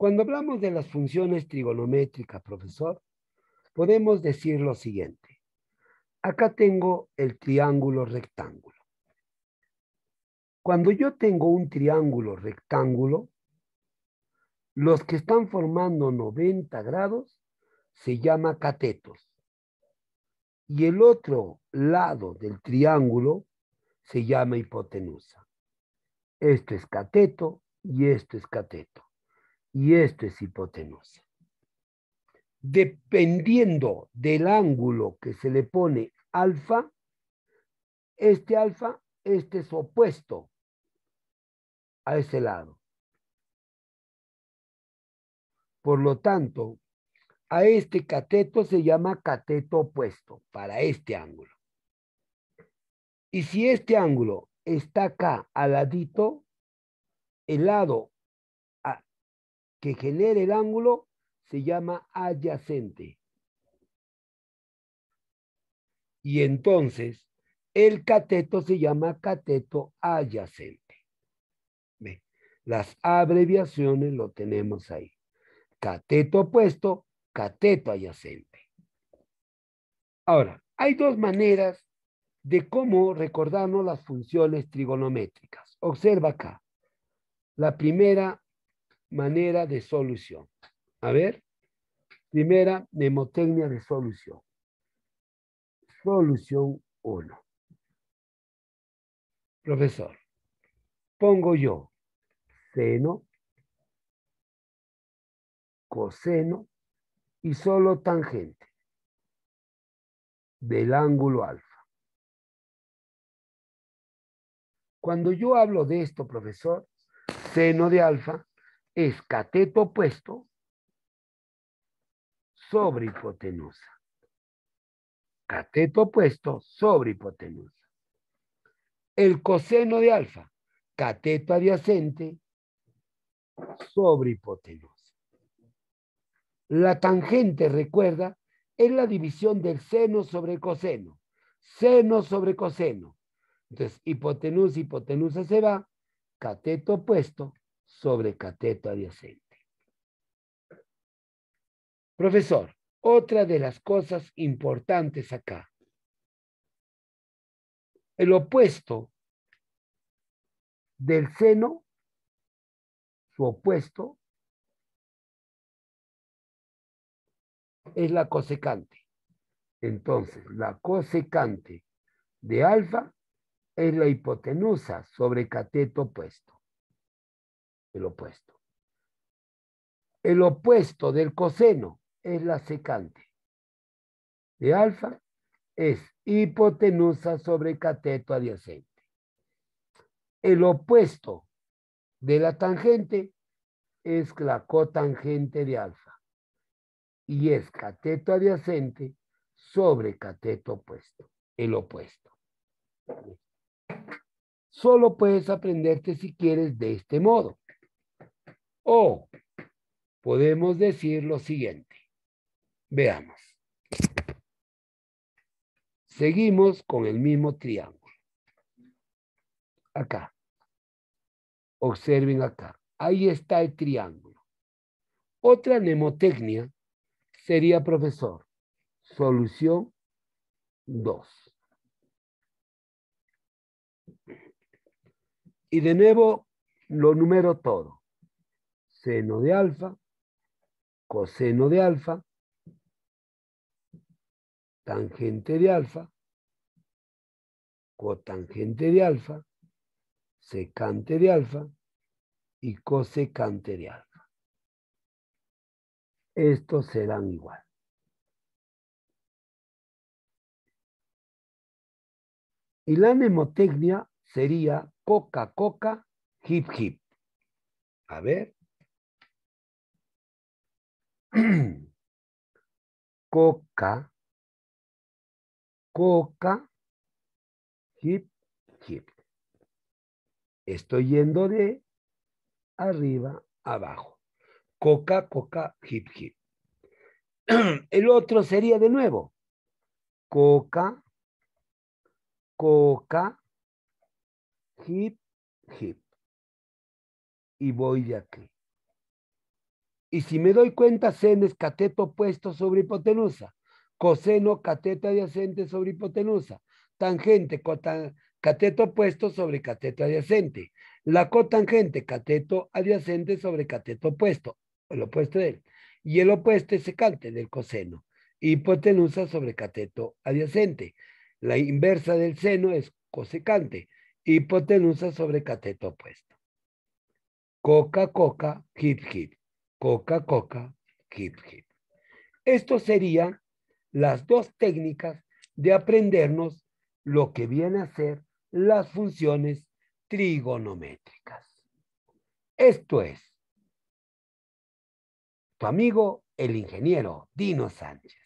Cuando hablamos de las funciones trigonométricas, profesor, podemos decir lo siguiente. Acá tengo el triángulo rectángulo. Cuando yo tengo un triángulo rectángulo, los que están formando 90 grados se llama catetos. Y el otro lado del triángulo se llama hipotenusa. Esto es cateto y esto es cateto y este es hipotenusa. Dependiendo del ángulo que se le pone alfa, este alfa, este es opuesto a ese lado. Por lo tanto, a este cateto se llama cateto opuesto para este ángulo. Y si este ángulo está acá al ladito, el lado que genere el ángulo se llama adyacente. Y entonces, el cateto se llama cateto adyacente. Las abreviaciones lo tenemos ahí. Cateto opuesto, cateto adyacente. Ahora, hay dos maneras de cómo recordarnos las funciones trigonométricas. Observa acá. La primera manera de solución. A ver, primera mnemotecnia de solución. Solución 1. Profesor, pongo yo seno, coseno y solo tangente del ángulo alfa. Cuando yo hablo de esto, profesor, seno de alfa es cateto opuesto sobre hipotenusa. Cateto opuesto sobre hipotenusa. El coseno de alfa, cateto adyacente sobre hipotenusa. La tangente, recuerda, es la división del seno sobre coseno. Seno sobre coseno. Entonces, hipotenusa, hipotenusa se va, cateto opuesto sobre cateto adyacente. Profesor, otra de las cosas importantes acá. El opuesto del seno, su opuesto, es la cosecante. Entonces, la cosecante de alfa es la hipotenusa sobre cateto opuesto el opuesto. El opuesto del coseno es la secante de alfa, es hipotenusa sobre cateto adyacente. El opuesto de la tangente es la cotangente de alfa y es cateto adyacente sobre cateto opuesto, el opuesto. Solo puedes aprenderte si quieres de este modo. O podemos decir lo siguiente. Veamos. Seguimos con el mismo triángulo. Acá. Observen acá. Ahí está el triángulo. Otra mnemotecnia sería, profesor, solución 2. Y de nuevo lo número todo seno de alfa, coseno de alfa, tangente de alfa, cotangente de alfa, secante de alfa y cosecante de alfa. Estos serán igual. Y la mnemotecnia sería coca, coca, hip, hip. A ver. coca, coca, hip, hip. Estoy yendo de arriba abajo. Coca, coca, hip, hip. El otro sería de nuevo. Coca, coca, hip, hip. Y voy de aquí. Y si me doy cuenta, seno es cateto opuesto sobre hipotenusa. Coseno, cateto adyacente sobre hipotenusa. Tangente, cateto opuesto sobre cateto adyacente. La cotangente, cateto adyacente sobre cateto opuesto, el opuesto de él. Y el opuesto es secante del coseno. Hipotenusa sobre cateto adyacente. La inversa del seno es cosecante. Hipotenusa sobre cateto opuesto. Coca, coca, hip, hip coca, coca, hip, hip. Esto serían las dos técnicas de aprendernos lo que viene a ser las funciones trigonométricas. Esto es tu amigo el ingeniero Dino Sánchez.